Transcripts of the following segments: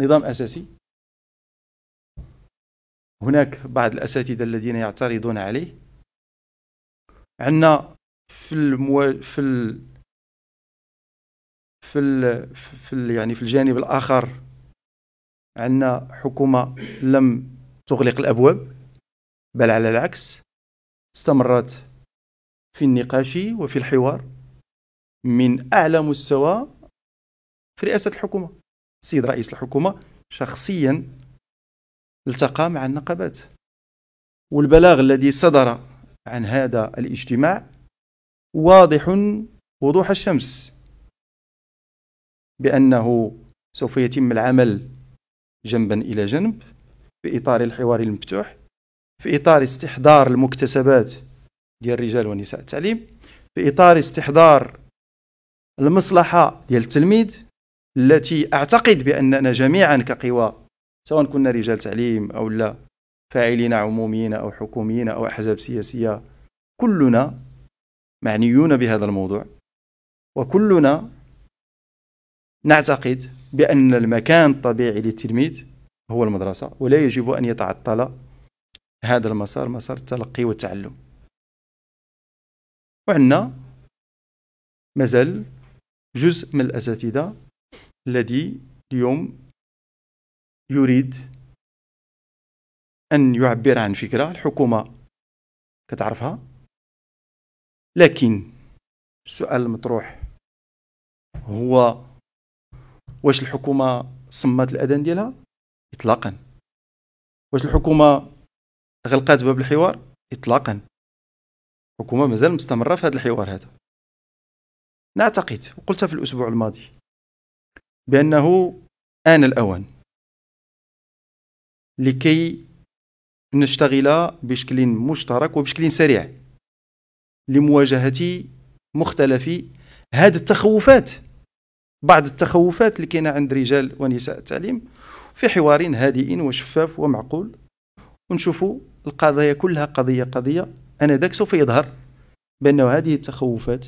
نظام أساسي هناك بعض الأساتذة الذين يعترضون عليه عندنا في المو... في ال... في ال... في ال... يعني في الجانب الآخر عندنا حكومة لم تغلق الأبواب بل على العكس استمرت في النقاش وفي الحوار من أعلى مستوى في رئاسة الحكومة السيد رئيس الحكومه شخصيا التقى مع النقابات والبلاغ الذي صدر عن هذا الاجتماع واضح وضوح الشمس بانه سوف يتم العمل جنبا الى جنب في اطار الحوار المفتوح في اطار استحضار المكتسبات ديال الرجال ونساء التعليم في اطار استحضار المصلحه ديال التلميذ التي أعتقد بأننا جميعا كقوى سواء كنا رجال تعليم أو لا فاعلين عموميين أو حكوميين أو أحزاب سياسية كلنا معنيون بهذا الموضوع وكلنا نعتقد بأن المكان الطبيعي للتلميذ هو المدرسة ولا يجب أن يتعطل هذا المسار مسار التلقي والتعلم وعندنا مازال جزء من الأساتذة الذي اليوم يريد أن يعبر عن فكرة الحكومة كتعرفها لكن السؤال المطروح هو واش الحكومة صمت الأذان ديالها إطلاقا واش الحكومة غلقات باب الحوار إطلاقا الحكومة مازال مستمرة في هذا الحوار هذا نعتقد وقلتها في الأسبوع الماضي بأنه آن الأوان لكي نشتغل بشكل مشترك وبشكل سريع لمواجهة مختلف هذه التخوفات بعض التخوفات اللي كاينه عند رجال ونساء التعليم في حوار هادئ وشفاف ومعقول ونشوفوا القضايا كلها قضيه قضيه انذاك سوف يظهر بأن هذه التخوفات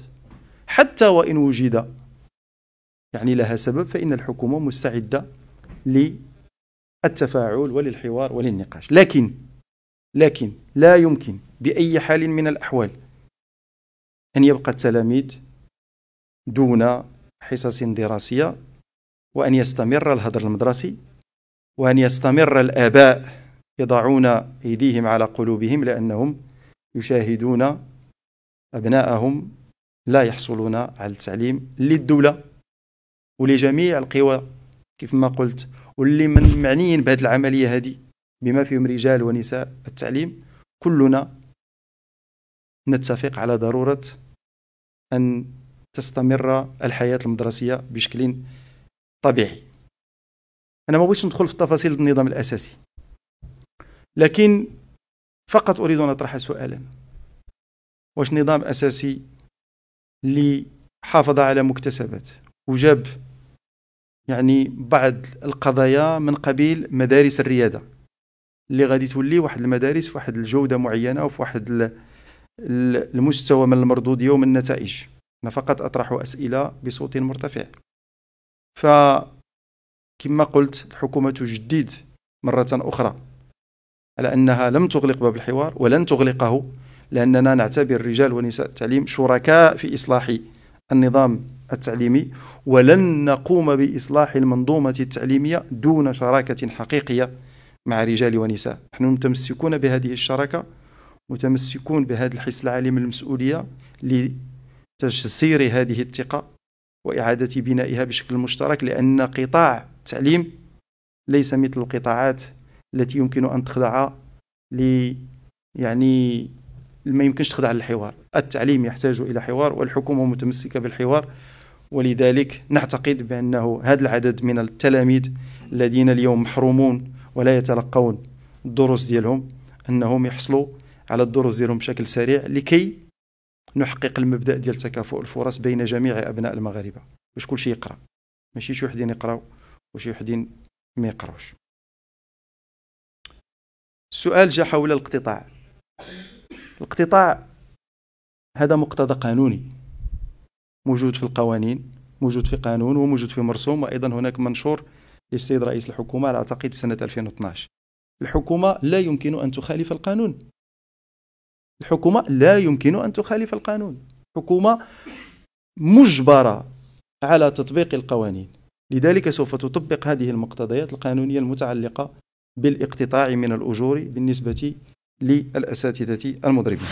حتى وإن وجد يعني لها سبب فإن الحكومة مستعدة للتفاعل وللحوار وللنقاش لكن لكن لا يمكن بأي حال من الأحوال أن يبقى التلاميذ دون حصص دراسية وأن يستمر الهدر المدرسي وأن يستمر الآباء يضعون أيديهم على قلوبهم لأنهم يشاهدون أبناءهم لا يحصلون على التعليم للدولة ولجميع القوى كيف ما قلت واللي من معنيين بهذه العمليه هذه بما فيهم رجال ونساء التعليم كلنا نتفق على ضروره ان تستمر الحياه المدرسيه بشكل طبيعي انا ما بغيتش ندخل في تفاصيل النظام الاساسي لكن فقط اريد ان اطرح سؤالا واش نظام اساسي اللي حافظ على مكتسبات وجاب يعني بعض القضايا من قبيل مدارس الرياده اللي غادي تولي واحد المدارس في واحد الجوده معينه وفي واحد المستوى من المردوديه ومن النتائج انا فقط اطرح اسئله بصوت مرتفع ف كما قلت الحكومه تجدد مره اخرى على انها لم تغلق باب الحوار ولن تغلقه لاننا نعتبر الرجال ونساء التعليم شركاء في اصلاح النظام التعليمي ولن نقوم بإصلاح المنظومة التعليمية دون شراكة حقيقية مع رجال ونساء نحن متمسكون بهذه الشراكة متمسكون بهذا الحس العالي من المسؤولية لتجسير هذه الثقة وإعادة بنائها بشكل مشترك لأن قطاع التعليم ليس مثل القطاعات التي يمكن أن تخضع ل يعني ما يمكنش تخضع للحوار التعليم يحتاج إلى حوار والحكومة متمسكة بالحوار ولذلك نعتقد بأنه هذا العدد من التلاميذ الذين اليوم محرومون ولا يتلقون الدروس ديالهم أنهم يحصلوا على الدروس ديالهم بشكل سريع لكي نحقق المبدأ ديال تكافؤ الفرص بين جميع أبناء المغاربة باش كلشي يقرأ ماشي شي وحدين يقراو وشي وحدين ما يقراوش السؤال جا حول الاقتطاع الاقتطاع هذا مقتضى قانوني موجود في القوانين موجود في قانون وموجود في مرسوم وايضا هناك منشور للسيد رئيس الحكومه على اعتقد في سنه 2012 الحكومه لا يمكن ان تخالف القانون الحكومه لا يمكن ان تخالف القانون الحكومه مجبره على تطبيق القوانين لذلك سوف تطبق هذه المقتضيات القانونيه المتعلقه بالاقتطاع من الاجور بالنسبه للأساتذة المضربين